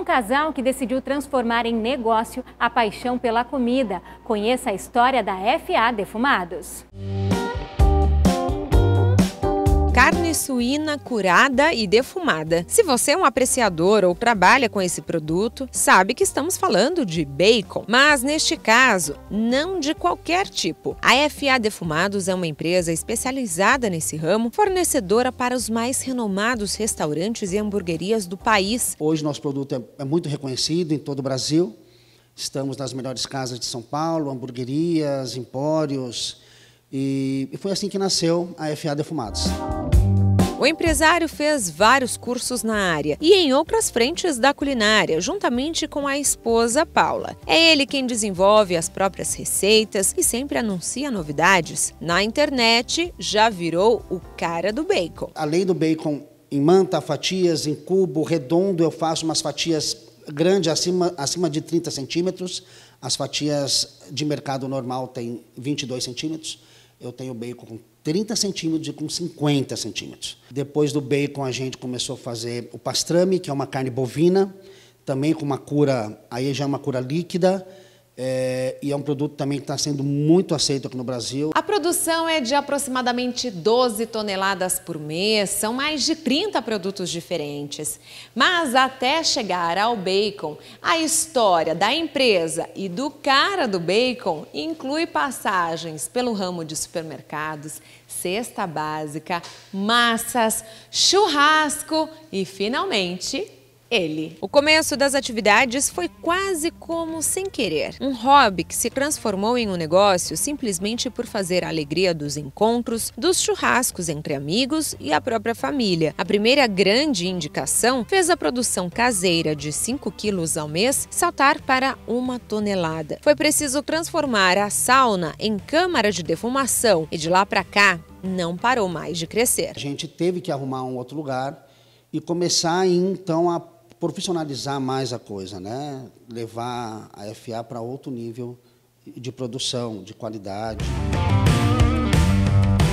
um casal que decidiu transformar em negócio a paixão pela comida. Conheça a história da FA Defumados carne suína curada e defumada. Se você é um apreciador ou trabalha com esse produto, sabe que estamos falando de bacon, mas neste caso, não de qualquer tipo. A FA Defumados é uma empresa especializada nesse ramo, fornecedora para os mais renomados restaurantes e hamburguerias do país. Hoje nosso produto é, é muito reconhecido em todo o Brasil. Estamos nas melhores casas de São Paulo, hamburguerias, empórios, e foi assim que nasceu a FA Defumados. O empresário fez vários cursos na área e em outras frentes da culinária, juntamente com a esposa Paula. É ele quem desenvolve as próprias receitas e sempre anuncia novidades. Na internet, já virou o cara do bacon. Além do bacon em manta, fatias, em cubo, redondo, eu faço umas fatias grandes, acima, acima de 30 centímetros. As fatias de mercado normal têm 22 centímetros eu tenho bacon com 30 centímetros e com 50 centímetros. Depois do bacon, a gente começou a fazer o pastrame, que é uma carne bovina, também com uma cura, aí já é uma cura líquida, é, e é um produto também que está sendo muito aceito aqui no Brasil. A produção é de aproximadamente 12 toneladas por mês, são mais de 30 produtos diferentes. Mas até chegar ao bacon, a história da empresa e do cara do bacon inclui passagens pelo ramo de supermercados, cesta básica, massas, churrasco e, finalmente, ele. O começo das atividades foi quase como sem querer. Um hobby que se transformou em um negócio simplesmente por fazer a alegria dos encontros, dos churrascos entre amigos e a própria família. A primeira grande indicação fez a produção caseira de 5 quilos ao mês saltar para uma tonelada. Foi preciso transformar a sauna em câmara de defumação e de lá para cá não parou mais de crescer. A gente teve que arrumar um outro lugar e começar então a profissionalizar mais a coisa, né? levar a FA para outro nível de produção, de qualidade.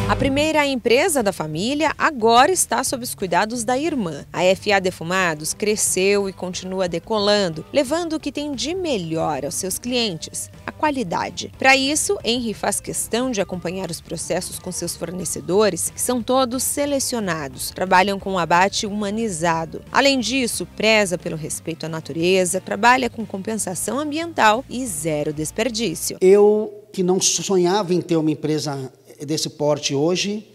A primeira empresa da família agora está sob os cuidados da irmã. A FA Defumados cresceu e continua decolando, levando o que tem de melhor aos seus clientes qualidade. Para isso, Henry faz questão de acompanhar os processos com seus fornecedores, que são todos selecionados, trabalham com um abate humanizado. Além disso, preza pelo respeito à natureza, trabalha com compensação ambiental e zero desperdício. Eu que não sonhava em ter uma empresa desse porte hoje,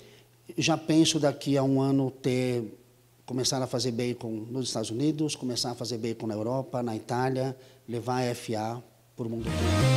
já penso daqui a um ano ter começar a fazer bacon nos Estados Unidos, começar a fazer bacon na Europa, na Itália, levar a FA por mundo todo.